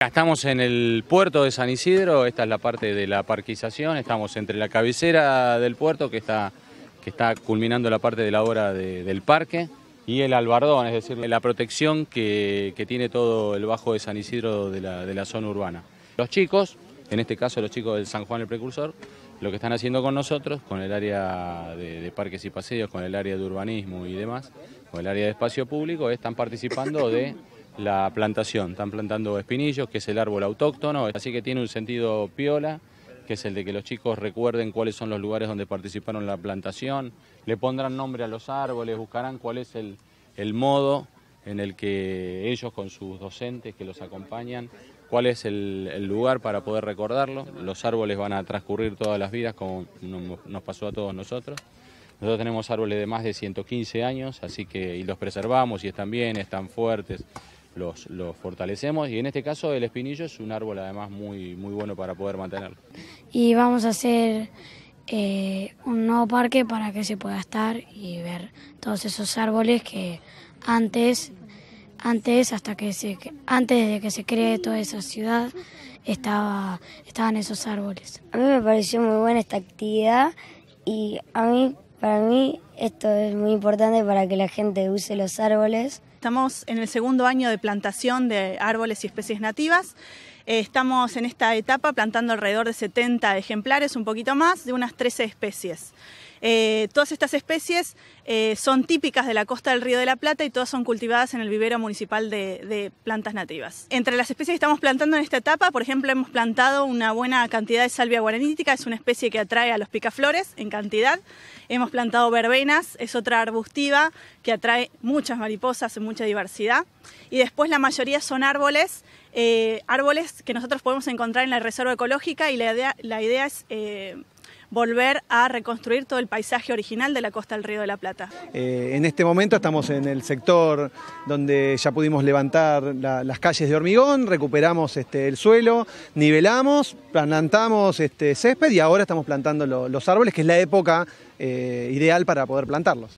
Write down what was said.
Estamos en el puerto de San Isidro, esta es la parte de la parquización, estamos entre la cabecera del puerto que está, que está culminando la parte de la obra del parque y el albardón, es decir, la protección que, tiene todo el bajo de San Isidro de la, zona urbana. Los chicos, en este caso los chicos del San Juan el Precursor, lo que están haciendo con nosotros, con el área de parques y paseos, con el área de urbanismo y demás, con el área de espacio público, están participando de la plantación. Están plantando espinillos, que es el árbol autóctono, así que tiene un sentido piola, que es el de que los chicos recuerden cuáles son los lugares donde participaron en la plantación, le pondrán nombre a los árboles, buscarán cuál es el, modo en el que ellos con sus docentes que los acompañan, cuál es el, lugar para poder recordarlo. Los árboles van a transcurrir todas las vidas como nos pasó a todos nosotros. Nosotros tenemos árboles de más de 115 años, así que los preservamos y están bien, están fuertes los, fortalecemos y en este caso el espinillo es un árbol además muy, muy bueno para poder mantenerlo. Y vamos a hacer eh, un nuevo parque para que se pueda estar y ver todos esos árboles que antes, antes hasta que se, antes de que se cree toda esa ciudad estaba, estaban esos árboles. A mí me pareció muy buena esta actividad y a mí para mí esto es muy importante para que la gente use los árboles. Estamos en el segundo año de plantación de árboles y especies nativas. Eh, estamos en esta etapa plantando alrededor de 70 ejemplares, un poquito más, de unas 13 especies. Eh, todas estas especies eh, son típicas de la costa del Río de la Plata y todas son cultivadas en el vivero municipal de, plantas nativas. Entre las especies que estamos plantando en esta etapa, por ejemplo, hemos plantado una buena cantidad de salvia guaranítica, es una especie que atrae a los picaflores en cantidad. Hemos plantado verbenas, es otra arbustiva que atrae muchas mariposas y mucha diversidad. Y después la mayoría son árboles eh, árboles que nosotros podemos encontrar en la reserva ecológica y la idea, es volver a reconstruir todo el paisaje original de la costa del Río de la Plata. Eh, en este momento estamos en el sector donde ya pudimos levantar las calles de hormigón, recuperamos este, el suelo, nivelamos, plantamos este, césped y ahora estamos plantando los árboles, que es la época eh, ideal para poder plantarlos.